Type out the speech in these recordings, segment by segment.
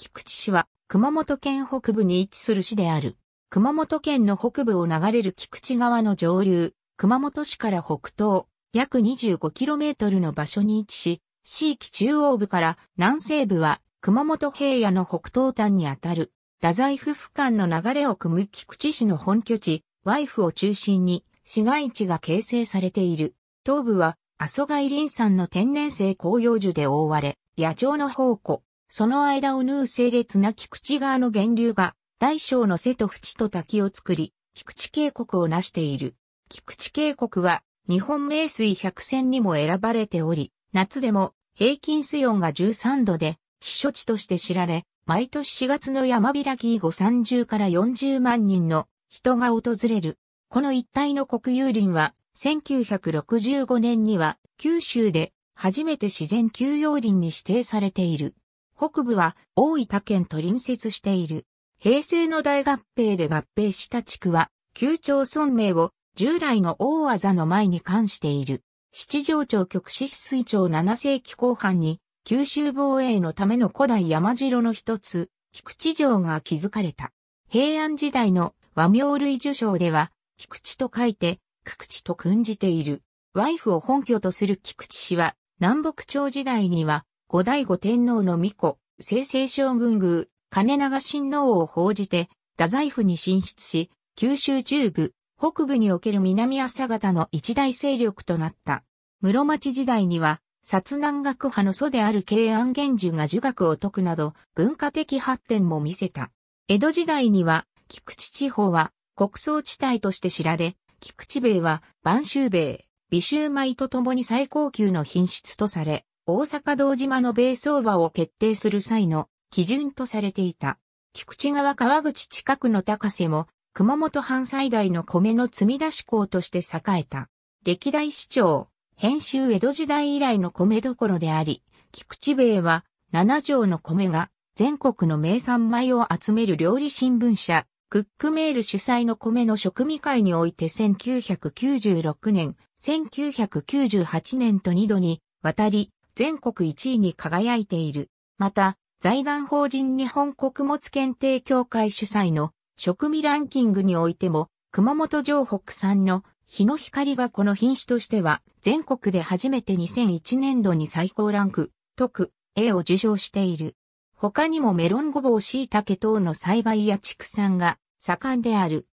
菊池市は熊本県北部に位置する市である。熊本県の北部を流れる菊池川の上流、熊本市から北東、約 25km の場所に位置し、市域中央部から南西部は熊本平野の北東端にあたる、太宰府府間の流れを組む菊池市の本拠地、ワイフを中心に市街地が形成されている。東部は阿蘇外林山の天然性紅葉樹で覆われ、野鳥の宝庫、その間を縫う整列な菊池川の源流が、大小の瀬と淵と滝を作り、菊池渓谷を成している。菊池渓谷は、日本名水百選にも選ばれており、夏でも平均水温が13度で、避暑地として知られ、毎年4月の山開き以後30から40万人の人が訪れる。この一帯の国有林は、1965年には九州で初めて自然休養林に指定されている。北部は大分県と隣接している。平成の大合併で合併した地区は、旧町村名を従来の大技の前に関している。七条町局市水町七世紀後半に、九州防衛のための古代山城の一つ、菊池城が築かれた。平安時代の和名類受賞では、菊池と書いて、菊池と訓じている。ワイフを本拠とする菊池氏は、南北朝時代には、後醍醐天皇の巫女、清々将軍宮、金長親王を報じて、太宰府に進出し、九州中部、北部における南朝方の一大勢力となった。室町時代には、薩南学派の祖である慶安玄樹が儒学を説くなど、文化的発展も見せた。江戸時代には、菊池地方は国葬地帯として知られ、菊池米は晩秋米、美秋米と共に最高級の品質とされ、大阪道島の米相場を決定する際の基準とされていた。菊池川川口近くの高瀬も熊本藩最大の米の積み出し港として栄えた。歴代市長、編集江戸時代以来の米どころであり、菊池米は7条の米が全国の名産米を集める料理新聞社、クックメール主催の米の食味会において1996年、1998年と2度にわたり、全国1位に輝いている。また、財団法人日本穀物検定協会主催の食味ランキングにおいても、熊本城北産の日の光がこの品種としては、全国で初めて2001年度に最高ランク、特 A を受賞している。他にもメロンごぼう椎茸等の栽培や畜産が盛んである。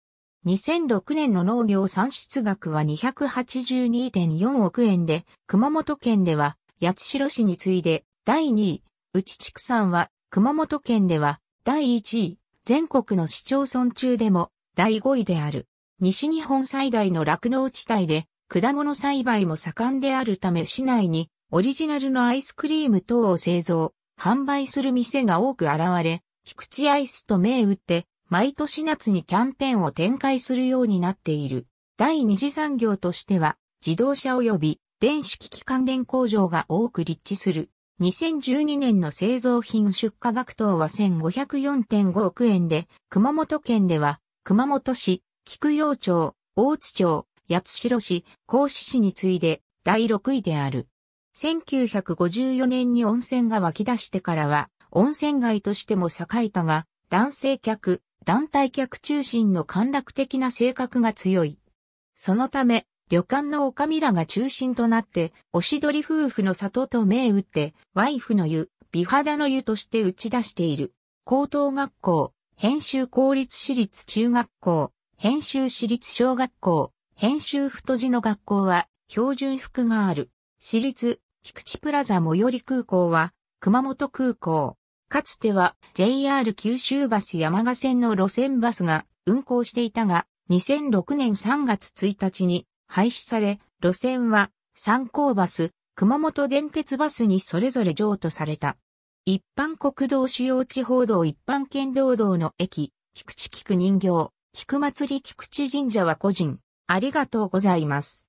2006年の農業産出額は282.4億円で、熊本県では八代市に次いで、第2位、内畜産は、熊本県では、第1位、全国の市町村中でも、第5位である。西日本最大の酪農地帯で、果物栽培も盛んであるため市内に、オリジナルのアイスクリーム等を製造、販売する店が多く現れ、菊池アイスと銘打って、毎年夏にキャンペーンを展開するようになっている。第二次産業としては、自動車及び電子機器関連工場が多く立地する。2012年の製造品出荷額等は1504.5億円で、熊本県では、熊本市、菊陽町、大津町、八代市、甲子市に次いで第6位である。1954年に温泉が湧き出してからは、温泉街としても栄えたが、男性客、団体客中心の陥落的な性格が強い。そのため、旅館の女将らが中心となって、おしどり夫婦の里と銘打って、ワイフの湯、美肌の湯として打ち出している。高等学校、編集公立私立中学校、編集私立小学校、編集太字の学校は、標準服がある。私立、菊池プラザ最寄り空港は、熊本空港。かつては JR 九州バス山賀線の路線バスが運行していたが、2006年3月1日に廃止され、路線は参考バス、熊本電鉄バスにそれぞれ譲渡された。一般国道主要地方道一般県道道の駅、菊池菊人形、菊祭り菊池神社は個人。ありがとうございます。